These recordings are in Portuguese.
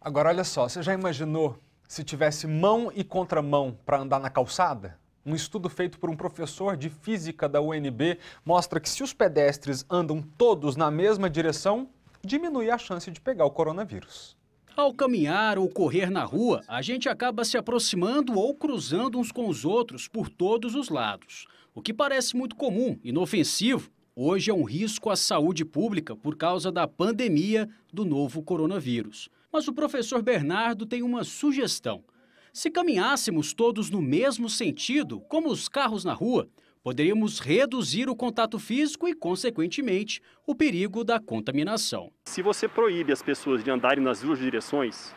Agora, olha só, você já imaginou se tivesse mão e contramão para andar na calçada? Um estudo feito por um professor de física da UNB mostra que se os pedestres andam todos na mesma direção, diminui a chance de pegar o coronavírus. Ao caminhar ou correr na rua, a gente acaba se aproximando ou cruzando uns com os outros por todos os lados. O que parece muito comum, inofensivo, hoje é um risco à saúde pública por causa da pandemia do novo coronavírus. Mas o professor Bernardo tem uma sugestão. Se caminhássemos todos no mesmo sentido, como os carros na rua, poderíamos reduzir o contato físico e, consequentemente, o perigo da contaminação. Se você proíbe as pessoas de andarem nas duas direções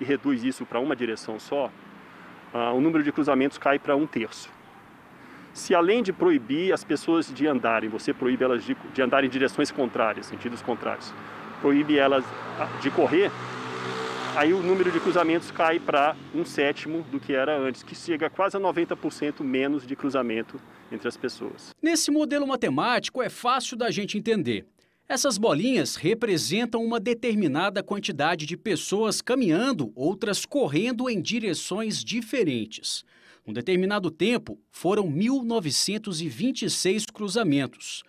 e reduz isso para uma direção só, ah, o número de cruzamentos cai para um terço. Se além de proibir as pessoas de andarem, você proíbe elas de, de andar em direções contrárias, sentidos contrários, proíbe elas ah, de correr, aí o número de cruzamentos cai para um sétimo do que era antes, que chega quase a 90% menos de cruzamento entre as pessoas. Nesse modelo matemático é fácil da gente entender. Essas bolinhas representam uma determinada quantidade de pessoas caminhando, outras correndo em direções diferentes. Um determinado tempo, foram 1.926 cruzamentos.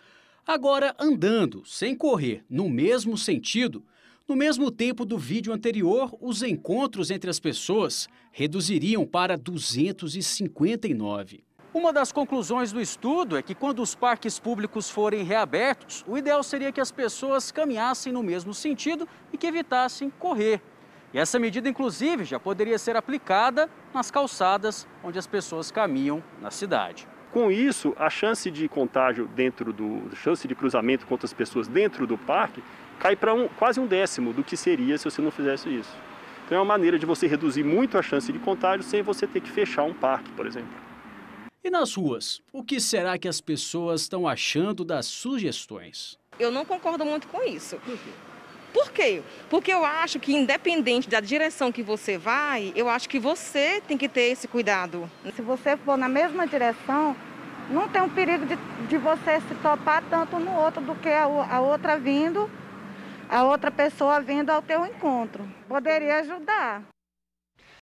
Agora, andando, sem correr, no mesmo sentido, no mesmo tempo do vídeo anterior, os encontros entre as pessoas reduziriam para 259. Uma das conclusões do estudo é que quando os parques públicos forem reabertos, o ideal seria que as pessoas caminhassem no mesmo sentido e que evitassem correr. E essa medida, inclusive, já poderia ser aplicada nas calçadas onde as pessoas caminham na cidade. Com isso, a chance de contágio dentro do, chance de cruzamento com outras pessoas dentro do parque cai para um, quase um décimo do que seria se você não fizesse isso. Então é uma maneira de você reduzir muito a chance de contágio sem você ter que fechar um parque, por exemplo. E nas ruas, o que será que as pessoas estão achando das sugestões? Eu não concordo muito com isso. Por quê? Porque eu acho que independente da direção que você vai, eu acho que você tem que ter esse cuidado. Se você for na mesma direção, não tem um perigo de, de você se topar tanto no outro do que a, a outra vindo, a outra pessoa vindo ao teu encontro. Poderia ajudar.